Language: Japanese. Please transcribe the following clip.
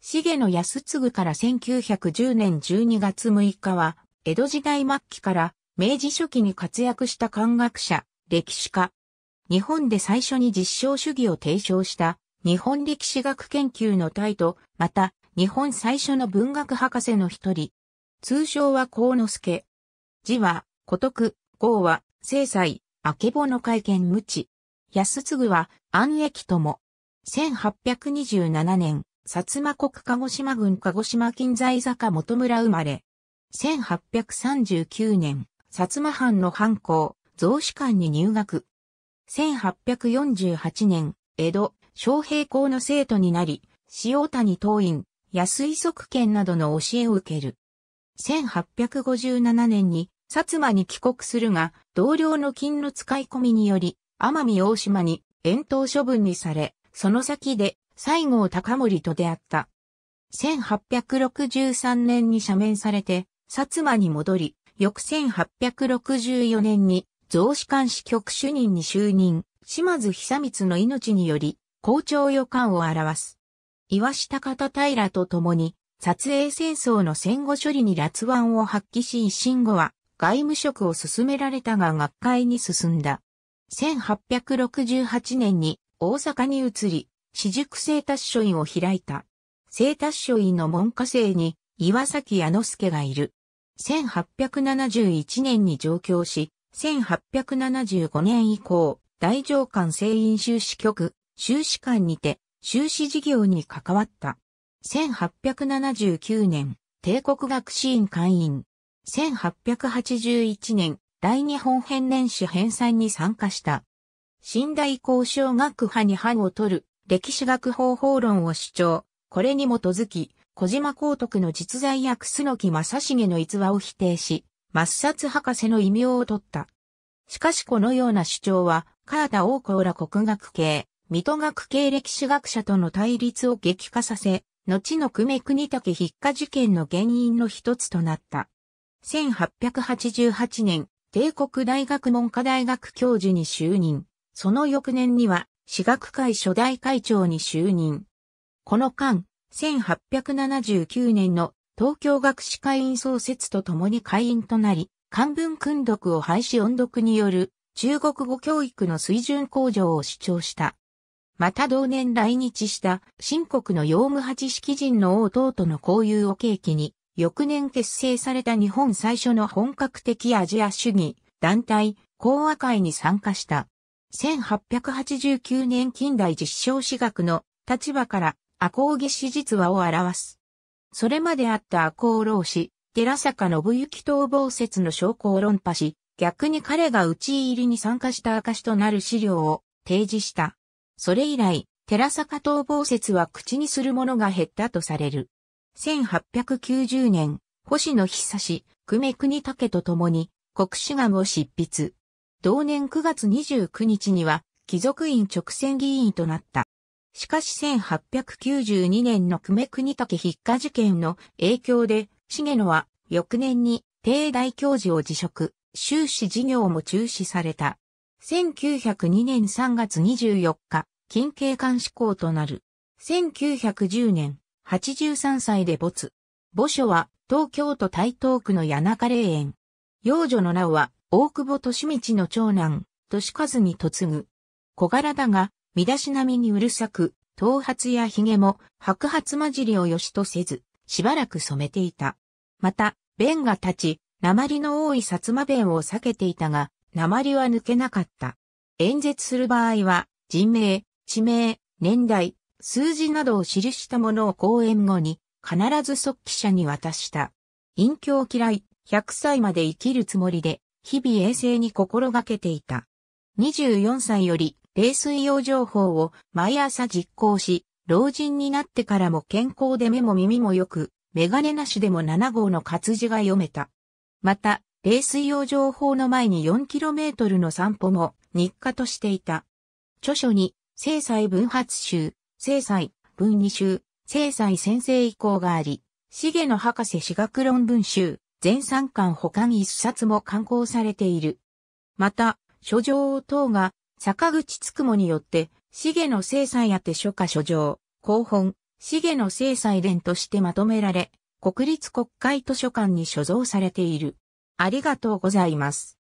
重野康次から1910年12月6日は、江戸時代末期から明治初期に活躍した漢学者、歴史家。日本で最初に実証主義を提唱した日本歴史学研究のタイと、また日本最初の文学博士の一人。通称は幸之助。字は、古徳、号は、正妻、明けぼの会見無知。安次は、安益とも。1827年、薩摩国鹿児島郡鹿児島近在坂本村生まれ。1839年、薩摩藩の藩校、増士館に入学。1848年、江戸、昌平校の生徒になり、塩谷東院、安井側県などの教えを受ける。1857年に、薩摩に帰国するが、同僚の金の使い込みにより、奄美大島に遠島処分にされ、その先で西郷隆盛と出会った。1863年に赦免されて、薩摩に戻り、翌1864年に増資監視局主任に就任、島津久光の命により、校長予感を表す。岩下方平と共に、撮影戦争の戦後処理に辣腕を発揮し一吾後は、外務職を進められたが学会に進んだ。1868年に大阪に移り、私塾生達書院を開いた。生達書院の門下生に岩崎矢之助がいる。1871年に上京し、1875年以降、大上官聖院修士局、修士官にて、修士事業に関わった。1879年、帝国学士院会員。1881年、大日本編年史編纂に参加した。新大交渉学派に範を取る歴史学方法論を主張。これに基づき、小島光徳の実在役楠木正成の逸話を否定し、抹殺博士の異名を取った。しかしこのような主張は、川田王子ら国学系、水戸学系歴史学者との対立を激化させ、後の久米国武筆火事件の原因の一つとなった。1888年、帝国大学文科大学教授に就任。その翌年には、私学会初代会長に就任。この間、1879年の東京学士会員創設とともに会員となり、漢文訓読を廃止音読による中国語教育の水準向上を主張した。また同年来日した新国の洋務八式人の王党との交友を契機に、翌年結成された日本最初の本格的アジア主義団体、講和会に参加した。1889年近代実証史学の立場から赤義史実話を表す。それまであった赤荻老師、寺坂信行逃亡説の証拠を論破し、逆に彼が討ち入りに参加した証となる資料を提示した。それ以来、寺坂逃亡説は口にするものが減ったとされる。1890年、星野久志、久米国武と共に国史画を執筆。同年9月29日には、貴族院直選議員となった。しかし1892年の久米国武筆下事件の影響で、重野は翌年に帝大教授を辞職、修士事業も中止された。1902年3月24日、近景監志向となる。1910年、83歳で没。墓所は東京都台東区の谷中霊園。幼女の名は大久保利道の長男、利和に嫁ぐ。小柄だが、身だしなみにうるさく、頭髪や髭も白髪混じりを良しとせず、しばらく染めていた。また、弁が立ち、鉛の多い薩摩弁を避けていたが、鉛は抜けなかった。演説する場合は、人名、地名、年代、数字などを記したものを講演後に、必ず即記者に渡した。隠居を嫌い、100歳まで生きるつもりで、日々衛生に心がけていた。24歳より冷水用情報を毎朝実行し、老人になってからも健康で目も耳も良く、メガネなしでも7号の活字が読めた。また、冷水用情報の前に 4km の散歩も日課としていた。著書に、制裁分発集、制裁分二集、制裁先生以降があり、茂野博士私学論文集、全三巻他に一冊も刊行されている。また、書状等が坂口つくもによって、重野正祭宛書家書状、広本、重野正祭伝としてまとめられ、国立国会図書館に所蔵されている。ありがとうございます。